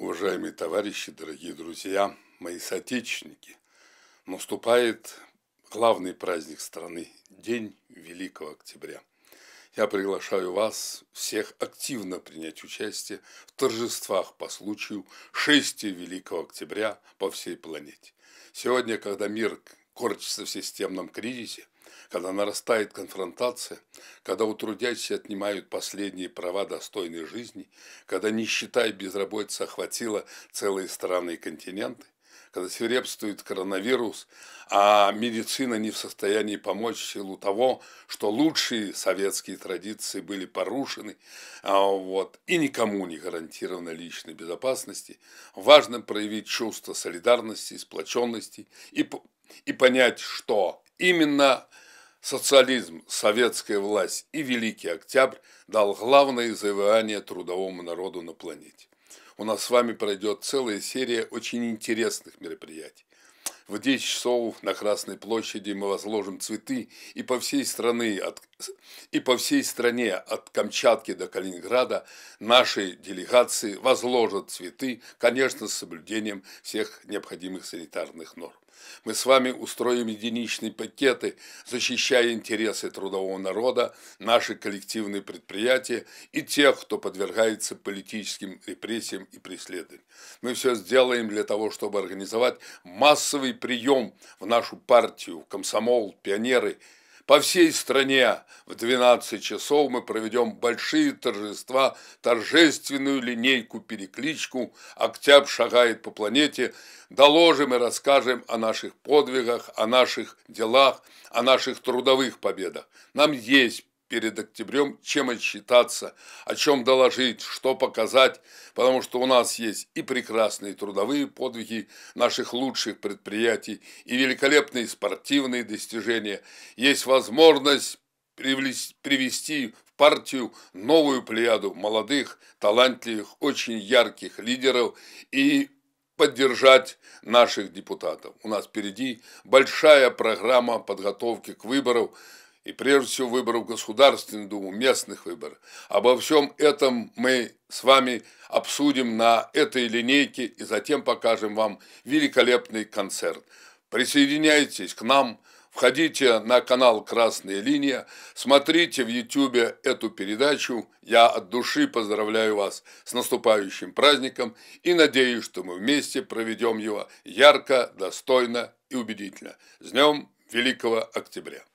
Уважаемые товарищи, дорогие друзья, мои соотечественники, наступает главный праздник страны – День Великого Октября. Я приглашаю вас всех активно принять участие в торжествах по случаю шествия Великого Октября по всей планете. Сегодня, когда мир корчится в системном кризисе – когда нарастает конфронтация, когда у трудящихся отнимают последние права достойной жизни, когда нищета и безработица охватила целые страны и континенты, когда свирепствует коронавирус, а медицина не в состоянии помочь в силу того, что лучшие советские традиции были порушены, а вот, и никому не гарантирована личной безопасности, важно проявить чувство солидарности, сплоченности и, и понять, что Именно социализм, советская власть и Великий Октябрь дал главное завоевание трудовому народу на планете. У нас с вами пройдет целая серия очень интересных мероприятий. В 10 часов на Красной площади мы возложим цветы и по всей стране от и по всей стране от Камчатки до Калининграда нашей делегации возложат цветы, конечно, с соблюдением всех необходимых санитарных норм. Мы с вами устроим единичные пакеты, защищая интересы трудового народа, наши коллективные предприятия и тех, кто подвергается политическим репрессиям и преследованиям. Мы все сделаем для того, чтобы организовать массовый прием в нашу партию, в комсомол, пионеры – по всей стране в 12 часов мы проведем большие торжества, торжественную линейку-перекличку «Октябрь шагает по планете», доложим и расскажем о наших подвигах, о наших делах, о наших трудовых победах. Нам есть перед октябрем, чем отчитаться, о чем доложить, что показать, потому что у нас есть и прекрасные трудовые подвиги наших лучших предприятий, и великолепные спортивные достижения. Есть возможность привести в партию новую плеяду молодых, талантливых, очень ярких лидеров и поддержать наших депутатов. У нас впереди большая программа подготовки к выборам, и прежде всего выборов Государственную Думу, местных выборов. Обо всем этом мы с вами обсудим на этой линейке и затем покажем вам великолепный концерт. Присоединяйтесь к нам, входите на канал «Красная линия», смотрите в YouTube эту передачу. Я от души поздравляю вас с наступающим праздником и надеюсь, что мы вместе проведем его ярко, достойно и убедительно. С Днем Великого Октября!